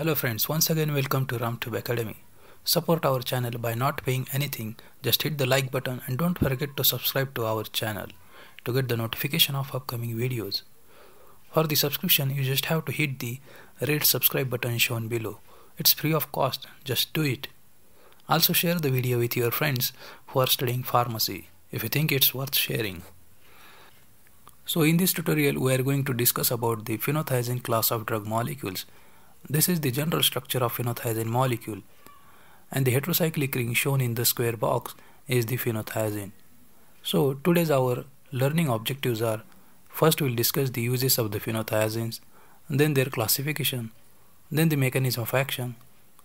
Hello friends, once again welcome to RamTube Academy. Support our channel by not paying anything, just hit the like button and don't forget to subscribe to our channel to get the notification of upcoming videos. For the subscription, you just have to hit the red subscribe button shown below. It's free of cost, just do it. Also share the video with your friends who are studying pharmacy if you think it's worth sharing. So in this tutorial, we are going to discuss about the phenothiazine class of drug molecules this is the general structure of phenothiazine molecule and the heterocyclic ring shown in the square box is the phenothiazine. So today's our learning objectives are first we'll discuss the uses of the phenothiazines, then their classification, then the mechanism of action,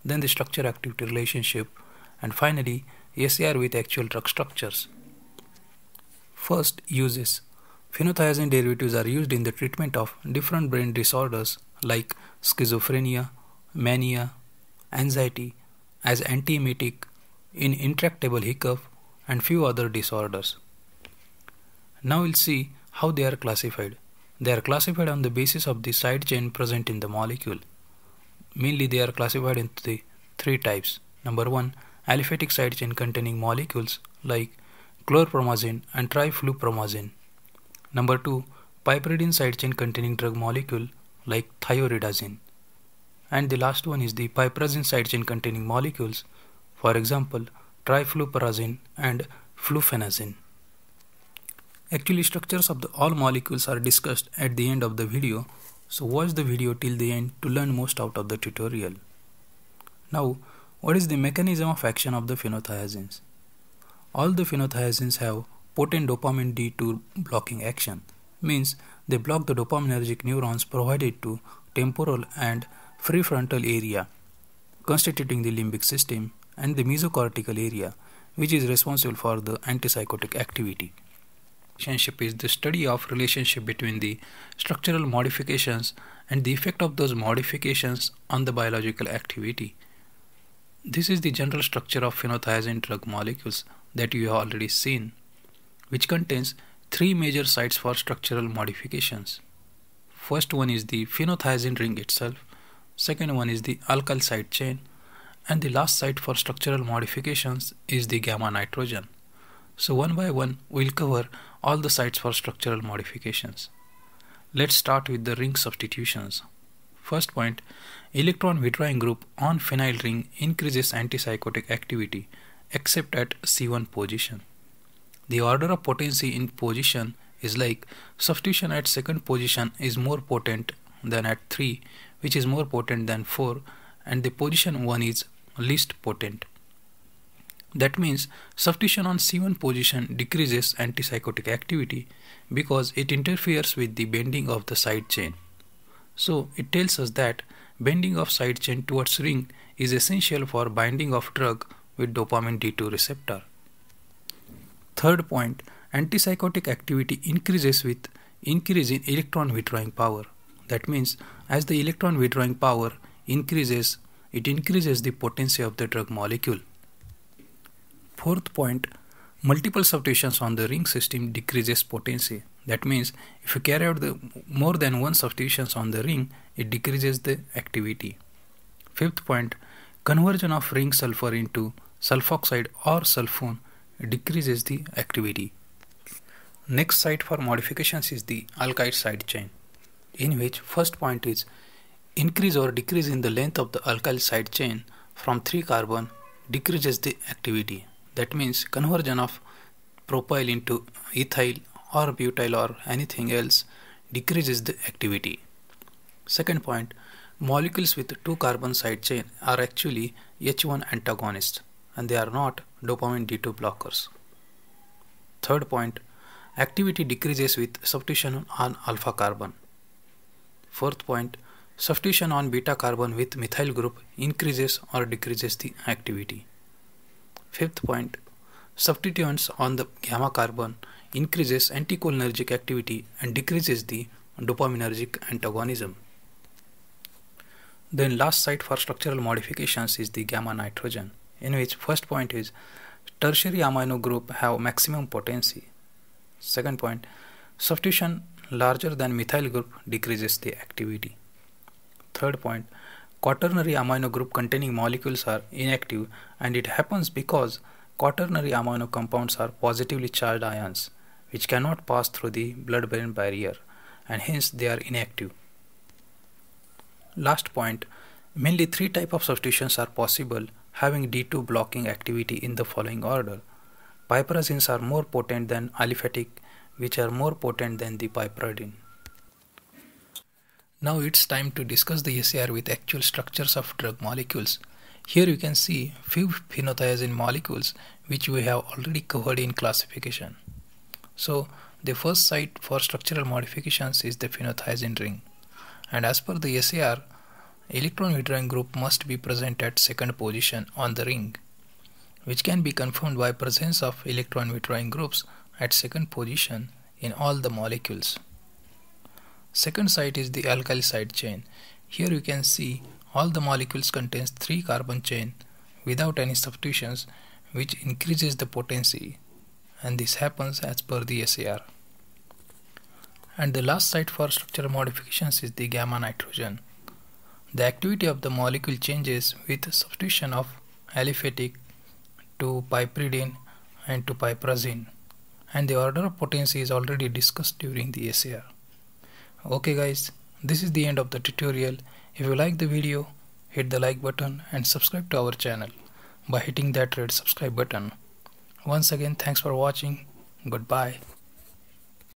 then the structure activity relationship and finally SAR with actual drug structures. First uses Phenothiazine derivatives are used in the treatment of different brain disorders like schizophrenia, mania, anxiety, as antiemetic in intractable hiccup and few other disorders. Now we'll see how they are classified. They are classified on the basis of the side chain present in the molecule. Mainly they are classified into the three types. Number 1. Aliphatic side chain containing molecules like chlorpromazine and triflupromazine. Number 2. Piperidine side chain containing drug molecule like thioridazine. And the last one is the piperazine side chain containing molecules, for example, trifluperazine and flufenazine. Actually structures of the all molecules are discussed at the end of the video, so watch the video till the end to learn most out of the tutorial. Now, what is the mechanism of action of the phenothiazines? All the phenothiazines have potent dopamine D2 blocking action, means they block the dopaminergic neurons provided to temporal and prefrontal area constituting the limbic system and the mesocortical area which is responsible for the antipsychotic activity. Relationship is the study of relationship between the structural modifications and the effect of those modifications on the biological activity. This is the general structure of phenothiazine drug molecules that you have already seen, which contains three major sites for structural modifications. First one is the phenothiazine ring itself, second one is the alkyl side chain, and the last site for structural modifications is the gamma nitrogen. So one by one we'll cover all the sites for structural modifications. Let's start with the ring substitutions. First point, electron withdrawing group on phenyl ring increases antipsychotic activity except at C1 position. The order of potency in position is like substitution at second position is more potent than at 3 which is more potent than 4 and the position 1 is least potent. That means substitution on C1 position decreases antipsychotic activity because it interferes with the bending of the side chain. So it tells us that bending of side chain towards ring is essential for binding of drug with dopamine D2 receptor. Third point, antipsychotic activity increases with increase in electron withdrawing power. That means as the electron withdrawing power increases, it increases the potency of the drug molecule. Fourth point, multiple substitutions on the ring system decreases potency. That means if you carry out the more than one substitutions on the ring, it decreases the activity. Fifth point, conversion of ring sulfur into sulfoxide or sulfone decreases the activity. Next site for modifications is the alkyl side chain, in which first point is increase or decrease in the length of the alkyl side chain from 3 carbon decreases the activity. That means conversion of propyl into ethyl or butyl or anything else decreases the activity. Second point, molecules with two carbon side chain are actually H1 antagonists and they are not dopamine D2 blockers. Third point, activity decreases with substitution on alpha carbon. Fourth point, substitution on beta carbon with methyl group increases or decreases the activity. Fifth point, substituents on the gamma carbon increases anticholinergic activity and decreases the dopaminergic antagonism. Then last site for structural modifications is the gamma nitrogen. In which first point is tertiary amino group have maximum potency. Second point, substitution larger than methyl group decreases the activity. Third point, quaternary amino group containing molecules are inactive and it happens because quaternary amino compounds are positively charged ions which cannot pass through the blood-brain barrier and hence they are inactive. Last point, mainly three type of substitutions are possible having D2 blocking activity in the following order. Piperazines are more potent than aliphatic, which are more potent than the piperidine. Now it's time to discuss the ACR with actual structures of drug molecules. Here you can see few phenothiazine molecules which we have already covered in classification. So the first site for structural modifications is the phenothiazine ring. And as per the ACR electron withdrawing group must be present at second position on the ring, which can be confirmed by presence of electron withdrawing groups at second position in all the molecules. Second site is the alkyl side chain. Here you can see all the molecules contains 3 carbon chain without any substitutions which increases the potency and this happens as per the SAR. And the last site for structural modifications is the gamma nitrogen. The activity of the molecule changes with substitution of aliphatic to piperidine and to piperazine and the order of potency is already discussed during the SAR. Okay guys, this is the end of the tutorial. If you like the video, hit the like button and subscribe to our channel by hitting that red subscribe button. Once again, thanks for watching. Goodbye.